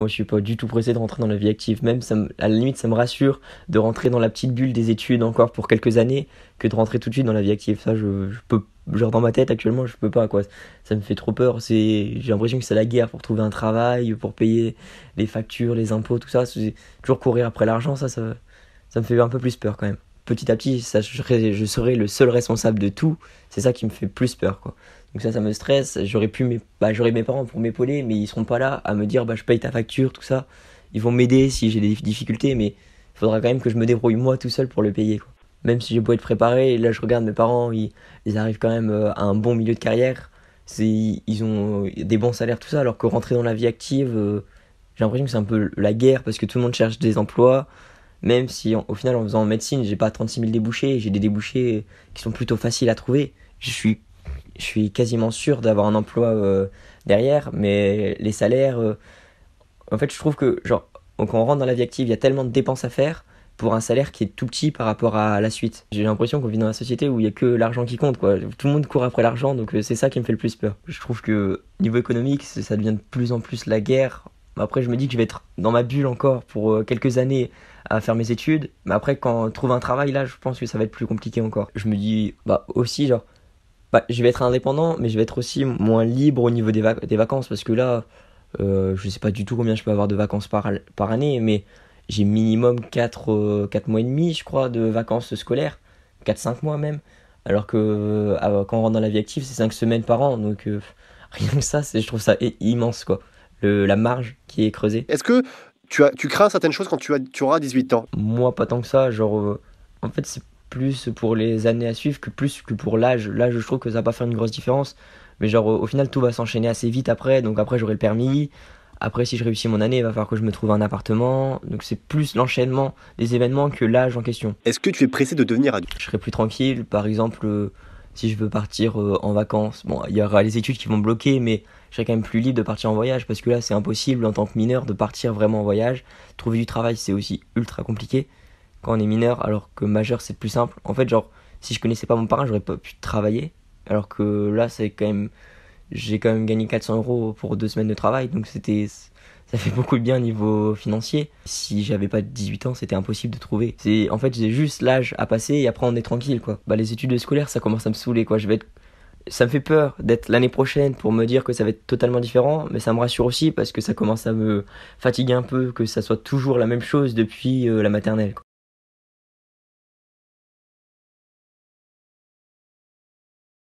Moi, je suis pas du tout pressé de rentrer dans la vie active. Même, à la limite, ça me rassure de rentrer dans la petite bulle des études encore pour quelques années que de rentrer tout de suite dans la vie active. Ça, je, peux, genre dans ma tête actuellement, je peux pas quoi. Ça me fait trop peur. C'est, j'ai l'impression que c'est la guerre pour trouver un travail, pour payer les factures, les impôts, tout ça. Toujours courir après l'argent, ça, ça, me fait un peu plus peur quand même. Petit à petit, je, je serai le seul responsable de tout. C'est ça qui me fait plus peur quoi. Donc ça, ça me stresse. J'aurais pu mes, bah, j'aurais mes parents pour m'épauler, mais ils seront pas là à me dire bah, je paye ta facture, tout ça. Ils vont m'aider si j'ai des difficultés, mais il faudra quand même que je me débrouille moi tout seul pour le payer. Même si j'ai beau être préparé, là je regarde mes parents, ils, arrivent quand même euh, à un bon milieu de carrière. C'est, ils ont euh, des bons salaires, tout ça, alors que rentrer dans la vie active, euh, j'ai l'impression que c'est un peu la guerre parce que tout le monde cherche des emplois. Même si au final en faisant en médecine, j'ai pas 36 000 débouchés, j'ai des débouchés qui sont plutôt faciles à trouver. Je suis je suis quasiment sûr d'avoir un emploi euh, derrière, mais les salaires. Euh, en fait, je trouve que, genre, quand on rentre dans la vie active, il y a tellement de dépenses à faire pour un salaire qui est tout petit par rapport à la suite. J'ai l'impression qu'on vit dans la société où il n'y a que l'argent qui compte, quoi. Tout le monde court après l'argent, donc euh, c'est ça qui me fait le plus peur. Je trouve que, niveau économique, ça devient de plus en plus la guerre. Après, je me dis que je vais être dans ma bulle encore pour quelques années à faire mes études. Mais après, quand on trouve un travail, là, je pense que ça va être plus compliqué encore. Je me dis, bah, aussi, genre, bah, je vais être indépendant, mais je vais être aussi moins libre au niveau des, des vacances parce que là, euh, je sais pas du tout combien je peux avoir de vacances par, par année, mais j'ai minimum 4, euh, mois et demi, je crois, de vacances scolaires, 4-5 mois même. Alors que euh, quand on rentre dans la vie active, c'est 5 semaines par an, donc euh, rien que ça, je trouve ça immense quoi. Le, la marge qui est creusée. Est-ce que tu, as, tu crains certaines choses quand tu, as, tu auras 18 ans Moi, pas tant que ça. Genre, en fait, c'est plus pour les années à suivre que plus que pour l'âge. Là, je trouve que ça va pas faire une grosse différence. Mais genre, au, final, tout va s'enchaîner assez vite après. Donc après, j'aurai le permis. Après, si je réussis mon année, il va falloir que je me trouve un appartement. Donc c'est plus l'enchaînement des événements que l'âge en question. Est-ce que tu es pressé de devenir adulte Je serais plus tranquille. Par exemple, euh, si je veux partir euh, en vacances, bon, il y aura les études qui vont bloquer, mais je serais quand même plus libre de partir en voyage parce que là, c'est impossible en tant que mineur de partir vraiment en voyage. Trouver du travail, c'est aussi ultra compliqué quand on est mineur, alors que majeur c'est plus simple. En fait, genre, si je connaissais pas mon parrain, j'aurais pas pu travailler. Alors que là, c'est quand même. J'ai quand même gagné 400 euros pour deux semaines de travail, donc c'était. Ça fait beaucoup de bien au niveau financier. Si j'avais pas 18 ans, c'était impossible de trouver. C'est en fait j'ai juste l'âge à passer et après on est tranquille quoi. Bah les études scolaires, ça commence à me saouler quoi. Je vais ça me fait peur d'être l'année prochaine pour me dire que ça va être totalement différent, mais ça me rassure aussi parce que ça commence à me fatiguer un peu que ça soit toujours la même chose depuis euh, la maternelle.